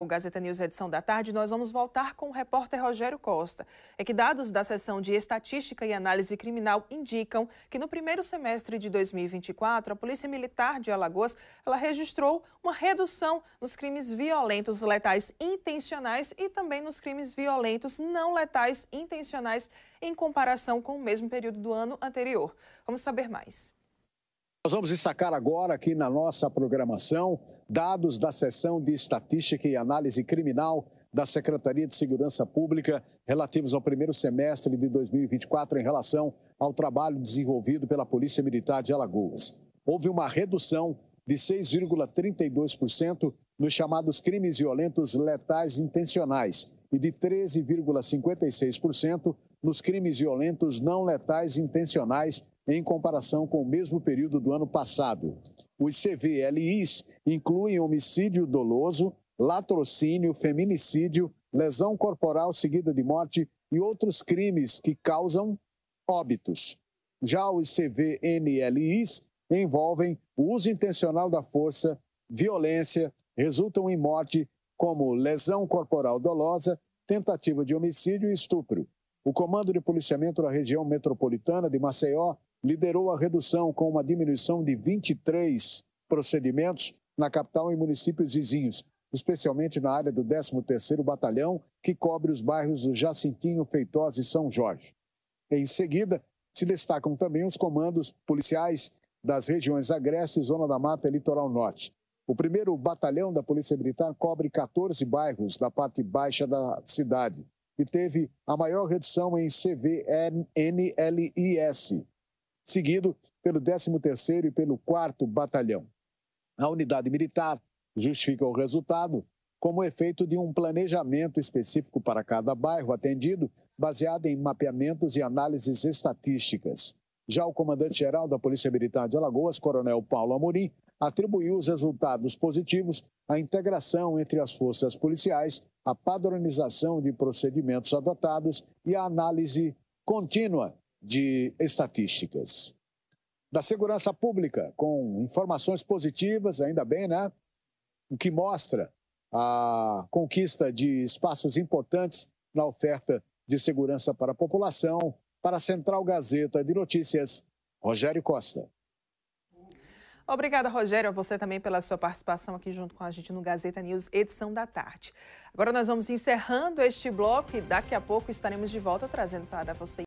O Gazeta News, edição da tarde, nós vamos voltar com o repórter Rogério Costa. É que dados da seção de Estatística e Análise Criminal indicam que no primeiro semestre de 2024, a Polícia Militar de Alagoas ela registrou uma redução nos crimes violentos letais intencionais e também nos crimes violentos não letais intencionais em comparação com o mesmo período do ano anterior. Vamos saber mais. Nós vamos destacar agora aqui na nossa programação dados da seção de estatística e análise criminal da Secretaria de Segurança Pública relativos ao primeiro semestre de 2024 em relação ao trabalho desenvolvido pela Polícia Militar de Alagoas. Houve uma redução de 6,32% nos chamados crimes violentos letais intencionais e de 13,56% nos crimes violentos não letais intencionais em comparação com o mesmo período do ano passado. Os CVLIs incluem homicídio doloso, latrocínio, feminicídio, lesão corporal seguida de morte e outros crimes que causam óbitos. Já os CVMLIs envolvem o uso intencional da força, violência, resultam em morte, como lesão corporal dolosa, tentativa de homicídio e estupro. O Comando de Policiamento da Região Metropolitana de Maceió liderou a redução com uma diminuição de 23 procedimentos na capital e municípios vizinhos, especialmente na área do 13º Batalhão, que cobre os bairros do Jacintinho, Feitosa e São Jorge. Em seguida, se destacam também os comandos policiais das regiões Agreste, Zona da Mata e Litoral Norte. O primeiro batalhão da Polícia Militar cobre 14 bairros da parte baixa da cidade e teve a maior redução em CVNLIS, seguido pelo 13º e pelo 4 Batalhão. A unidade militar justifica o resultado como efeito de um planejamento específico para cada bairro atendido, baseado em mapeamentos e análises estatísticas. Já o comandante-geral da Polícia Militar de Alagoas, Coronel Paulo Amorim, atribuiu os resultados positivos à integração entre as forças policiais, à padronização de procedimentos adotados e à análise contínua de estatísticas. Da segurança pública, com informações positivas, ainda bem, né? O que mostra a conquista de espaços importantes na oferta de segurança para a população. Para a Central Gazeta de Notícias, Rogério Costa. Obrigada, Rogério, a você também pela sua participação aqui junto com a gente no Gazeta News, edição da tarde. Agora nós vamos encerrando este bloco e daqui a pouco estaremos de volta trazendo para você.